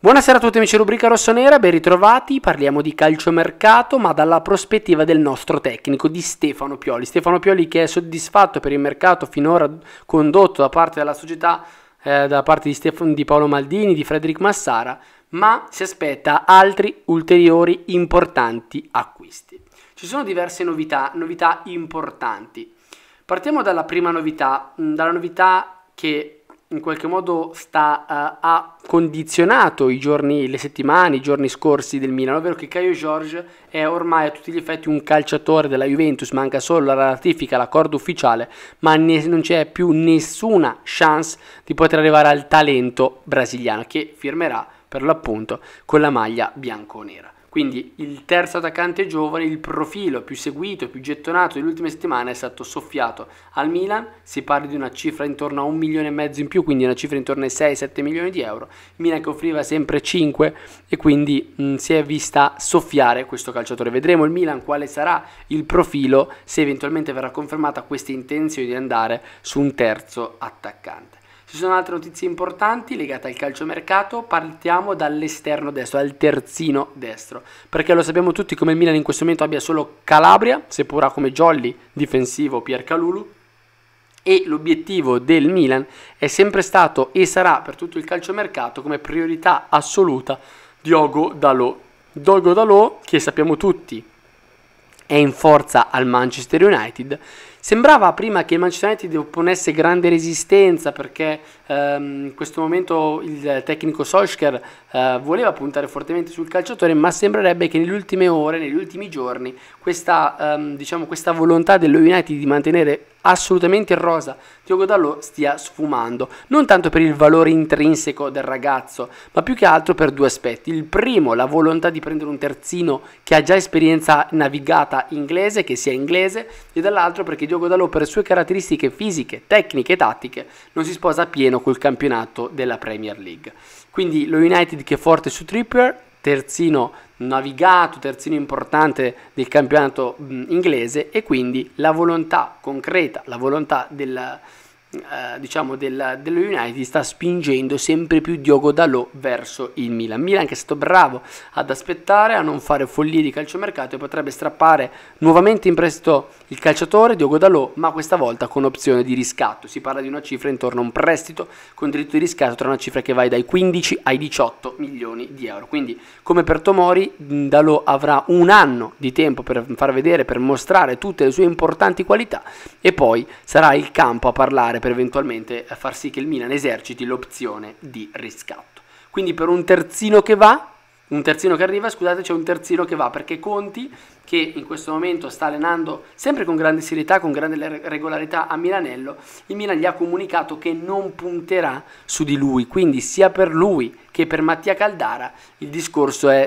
Buonasera a tutti amici Rubrica Rossonera, ben ritrovati, parliamo di calciomercato ma dalla prospettiva del nostro tecnico di Stefano Pioli. Stefano Pioli che è soddisfatto per il mercato finora condotto da parte della società, eh, da parte di, Stefano, di Paolo Maldini, di Frederic Massara, ma si aspetta altri ulteriori importanti acquisti. Ci sono diverse novità, novità importanti. Partiamo dalla prima novità, dalla novità che in qualche modo sta, uh, ha condizionato i giorni, le settimane, i giorni scorsi del Milan, ovvero che Caio George è ormai a tutti gli effetti un calciatore della Juventus, manca solo la ratifica, l'accordo ufficiale, ma ne- non c'è più nessuna chance di poter arrivare al talento brasiliano che firmerà per l'appunto con la maglia bianco-nera. Quindi il terzo attaccante giovane, il profilo più seguito, più gettonato delle ultime settimane è stato soffiato al Milan, si parla di una cifra intorno a un milione e mezzo in più, quindi una cifra intorno ai 6-7 milioni di euro, Milan che offriva sempre 5 e quindi mh, si è vista soffiare questo calciatore. Vedremo il Milan quale sarà il profilo se eventualmente verrà confermata questa intenzione di andare su un terzo attaccante. Ci sono altre notizie importanti legate al calciomercato, partiamo dall'esterno destro, dal terzino destro, perché lo sappiamo tutti come il Milan in questo momento abbia solo Calabria, seppur ha come jolly difensivo Piercalulu, e l'obiettivo del Milan è sempre stato e sarà per tutto il calciomercato come priorità assoluta Diogo Dalò. Diogo Dalò, che sappiamo tutti è in forza al Manchester United, Sembrava prima che il Manchester United opponesse grande resistenza perché ehm, in questo momento il tecnico Solskjaer eh, voleva puntare fortemente sul calciatore, ma sembrerebbe che nelle ultime ore, negli ultimi giorni, questa, ehm, diciamo, questa volontà dello United di mantenere assolutamente in rosa Diogo Dallo stia sfumando, non tanto per il valore intrinseco del ragazzo, ma più che altro per due aspetti. Il primo, la volontà di prendere un terzino che ha già esperienza navigata inglese, che sia inglese, e dall'altro perché Diogo gioco Dalò per sue caratteristiche fisiche, tecniche e tattiche non si sposa pieno col campionato della Premier League. Quindi lo United che è forte su Trippier, terzino navigato, terzino importante del campionato inglese e quindi la volontà concreta, la volontà della eh, diciamo della, dello United sta spingendo sempre più Diogo Dalò verso il Milan. Milan che è stato bravo ad aspettare, a non fare follie di calciomercato e potrebbe strappare nuovamente in prestito il calciatore Diogo Dalò, ma questa volta con opzione di riscatto. Si parla di una cifra intorno a un prestito con diritto di riscatto tra una cifra che va dai 15 ai 18 milioni di euro. Quindi come per Tomori Dalò avrà un anno di tempo per far vedere, per mostrare tutte le sue importanti qualità e poi sarà il campo a parlare giocare per eventualmente eh, far sì che il Milan eserciti l'opzione di riscatto. Quindi per un terzino che va, un terzino che arriva, scusate, c'è un terzino che va perché Conti, che in questo momento sta allenando sempre con grande serietà, con grande regolarità a Milanello, il Milan gli ha comunicato che non punterà su di lui, quindi sia per lui che per Mattia Caldara il discorso è,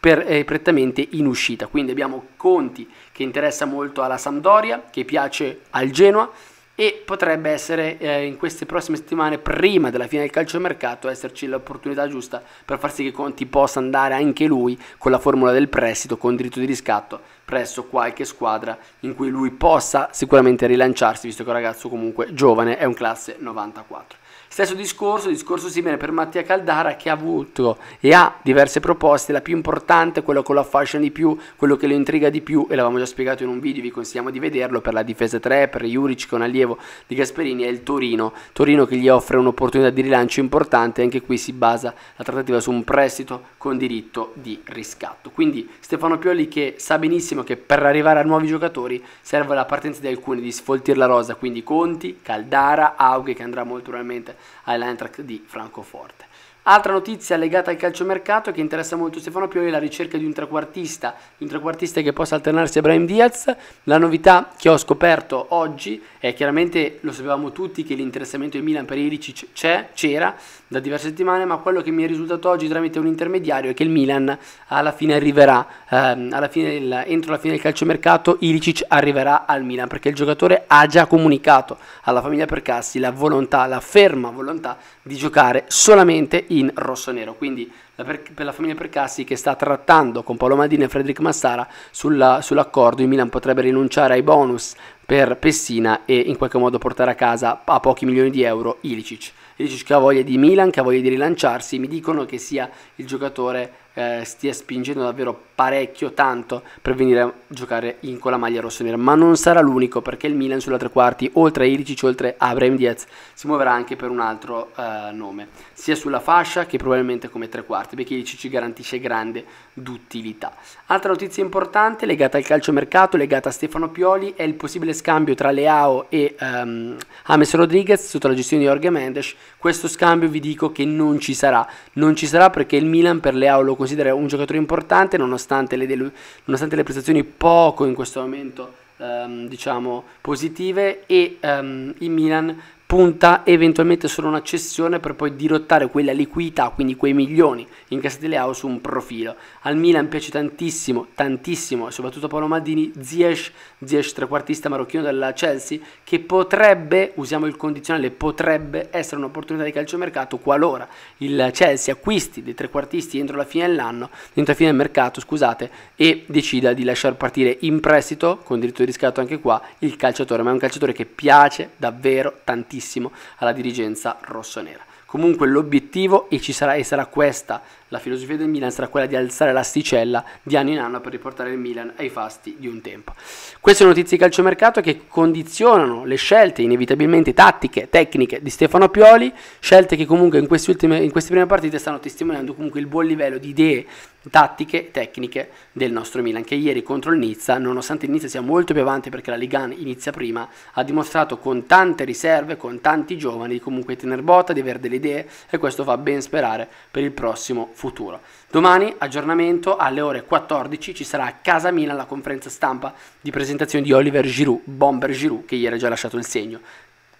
per, è prettamente in uscita. Quindi abbiamo Conti che interessa molto alla Sampdoria, che piace al Genoa, e potrebbe essere eh, in queste prossime settimane, prima della fine del calciomercato, esserci l'opportunità giusta per far sì che Conti possa andare anche lui con la formula del prestito, con diritto di riscatto presso qualche squadra in cui lui possa sicuramente rilanciarsi, visto che è un ragazzo comunque giovane, è un classe 94. Stesso discorso, discorso simile per Mattia Caldara che ha avuto e ha diverse proposte, la più importante, quello che lo affascina di più, quello che lo intriga di più e l'avevamo già spiegato in un video, vi consigliamo di vederlo per la difesa 3, per Juric con allievo di Gasperini, è il Torino, Torino che gli offre un'opportunità di rilancio importante, anche qui si basa la trattativa su un prestito con diritto di riscatto. Quindi Stefano Pioli che sa benissimo che per arrivare a nuovi giocatori serve la partenza di alcuni, di sfoltire la rosa, quindi Conti, Caldara, Aughe che andrà molto probabilmente all'Eintracht di Francoforte. Altra notizia legata al calciomercato che interessa molto Stefano Pioli è la ricerca di un trequartista, un trequartista che possa alternarsi a Brian Diaz. La novità che ho scoperto oggi è chiaramente, lo sapevamo tutti, che l'interessamento di Milan per Ilicic c'è, c'era da diverse settimane, ma quello che mi è risultato oggi tramite un intermediario è che il Milan alla fine arriverà, ehm, alla fine del, entro la fine del calciomercato Ilicic arriverà al Milan perché il giocatore ha già comunicato alla famiglia Percassi la volontà, la ferma volontà di giocare solamente il in rosso-nero, quindi la per, per, la famiglia Percassi che sta trattando con Paolo Maldini e Frederic Massara sulla, sull'accordo, il Milan potrebbe rinunciare ai bonus per Pessina e in qualche modo portare a casa a pochi milioni di euro Ilicic. Ilicic che ha voglia di Milan, che ha voglia di rilanciarsi, mi dicono che sia il giocatore eh, stia spingendo davvero parecchio tanto per venire a giocare in con la maglia rossonera, ma non sarà l'unico perché il Milan sulla tre quarti, oltre a Ilicic, oltre a Brahim Diaz, si muoverà anche per un altro eh, nome, sia sulla fascia che probabilmente come tre quarti, perché Ilicic garantisce grande duttilità. Altra notizia importante legata al calciomercato, legata a Stefano Pioli, è il possibile scambio tra Leao e um, James Rodriguez sotto la gestione di Jorge Mendes. Questo scambio vi dico che non ci sarà, non ci sarà perché il Milan per Leao lo considera un giocatore importante nonostante nonostante le, delu- nonostante le prestazioni poco in questo momento ehm, diciamo positive e um, il Milan punta eventualmente solo una cessione per poi dirottare quella liquidità, quindi quei milioni incassati Leao su un profilo. Al Milan piace tantissimo, tantissimo, e soprattutto a Paolo Maldini, Ziesh, Ziyech trequartista marocchino della Chelsea, che potrebbe, usiamo il condizionale, potrebbe essere un'opportunità di calciomercato qualora il Chelsea acquisti dei trequartisti entro la fine dell'anno, entro la fine del mercato, scusate, e decida di lasciar partire in prestito, con diritto di riscatto anche qua, il calciatore, ma è un calciatore che piace davvero tantissimo prestissimo alla dirigenza rossonera. Comunque l'obiettivo e, ci sarà, e sarà questa, la filosofia del Milan sarà quella di alzare l'asticella di anno in anno per riportare il Milan ai fasti di un tempo. Queste notizie di calciomercato che condizionano le scelte inevitabilmente tattiche, tecniche di Stefano Pioli, scelte che comunque in queste, ultime, in queste prime partite stanno testimoniando comunque il buon livello di idee tattiche, tecniche del nostro Milan che ieri contro il Nizza, nonostante il Nizza sia molto più avanti perché la Ligan inizia prima, ha dimostrato con tante riserve, con tanti giovani di comunque tener botta, di avere delle idee e questo fa ben sperare per il prossimo futuro. Domani aggiornamento alle ore 14 ci sarà a Casa Milan la conferenza stampa di presentazione di Oliver Giroud, bomber Giroud che gli era già lasciato il segno.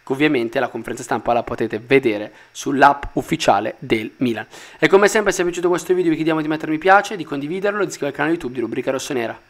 Ovviamente la conferenza stampa la potete vedere sull'app ufficiale del Milan. E come sempre se vi è piaciuto questo video vi chiediamo di mettere mi piace, di condividerlo e di iscrivervi al canale YouTube di Rubrica Rossonera.